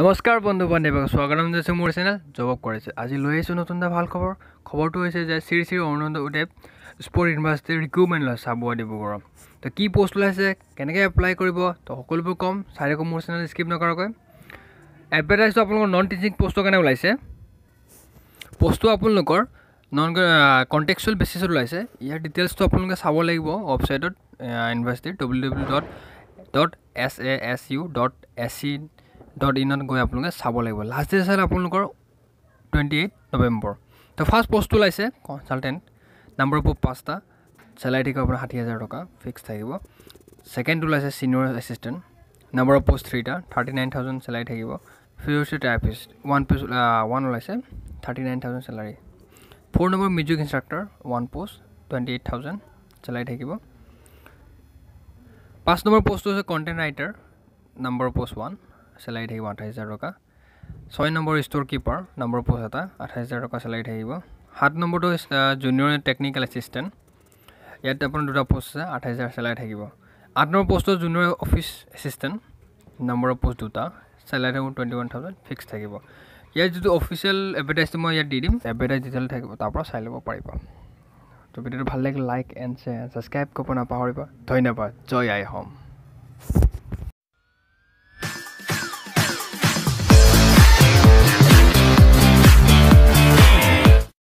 নমস্কাৰ বন্ধু বান্ধৱীক স্বাগতম জনাইছোঁ মোৰ চেনেল জবক কৰিছে আজি লৈ আহিছোঁ নতুন এটা ভাল খবৰ খবৰটো হৈছে যে শ্ৰী শ্ৰী অৰুণোদয়দেৱ স্পৰ্ট ইউনিভাৰ্চিটিৰ ৰিক্ৰুইটমেণ্ট লয় চাবুৱা ডিব্ৰুগড়ৰ তো কি পষ্ট ওলাইছে কেনেকৈ এপ্লাই কৰিব তো সকলোবোৰ ক'ম চাই থাকোঁ মোৰ চেনেল স্কিপ নকৰাকৈ এডভাৰটাইজটো আপোনালোকৰ নন টিচিং পষ্টৰ কাৰণে ওলাইছে পষ্টটো আপোনালোকৰ নন কণ্টেকচুৱেল বেচিছত ওলাইছে ইয়াৰ ডিটেইলছটো আপোনালোকে চাব লাগিব ৱেবছাইটত ইউনিভাৰ্চিটিৰ W W dot dot S A S U dot S C dot ইনত গৈ আপোনালোকে চাব লাগিব লাষ্ট ডেট আছিল আপোনালোকৰ twenty eight November to first post ওলাইছে কনচালটেণ্ট নাম্বাৰ বুক পাঁচটা চেলাৰী থাকিব আপোনাৰ ষাঠি হাজাৰ টকা ফিক্স থাকিব ছেকেণ্ড ওলাইছে senior assistant number of post থ্ৰীটা থাৰ্টি নাইন থাউজেণ্ড চেলাৰী থাকিব ফিউচাৰ থেৰাপিষ্ট ওৱান পিছ ওৱান ওলাইছে thirty nine thousand salary four নম্বৰ music instructor one post twenty eight thousand salary থাকিব পাঁচ নম্বৰ পষ্টটো হৈছে content writer number post one salary থাকিব আঠাইছ হাজাৰ টকা ছয় নম্বৰ ষ্ট'ৰ কিপাৰ নম্বৰ পোষ্ট এটা আঠাইছ হাজাৰ টকা চেলাৰি থাকিব সাত নম্বৰটো জুনিয়ৰ টেকনিকেল এছিষ্টেণ্ট ইয়াত আপোনাৰ দুটা পোষ্ট আছে আঠাইছ হাজাৰ চেলাৰি থাকিব আঠ নম্বৰ পোষ্টটো জুনিয়ৰ অফিচ এছিষ্টেণ্ট নম্বৰৰ পোষ্ট দুটা চেলাৰি থাকিব টুৱেণ্টি ওৱান থাউজেণ্ড ফিক্স থাকিব ইয়াত যিটো অফিচিয়েল এডভাৰটাইজটো মই ইয়াত দি দিম এডভাৰটাইজ ডিটেইল থাকিব তাৰপৰা চাই ল'ব পাৰিব তো ভিডিঅ'টো ভাল লাগিলে লাইক এণ্ড শ্বেয়াৰ ছাবস্ক্ৰাইব কৰিব নাপাহৰিব ধন্যবাদ জয় আই হোম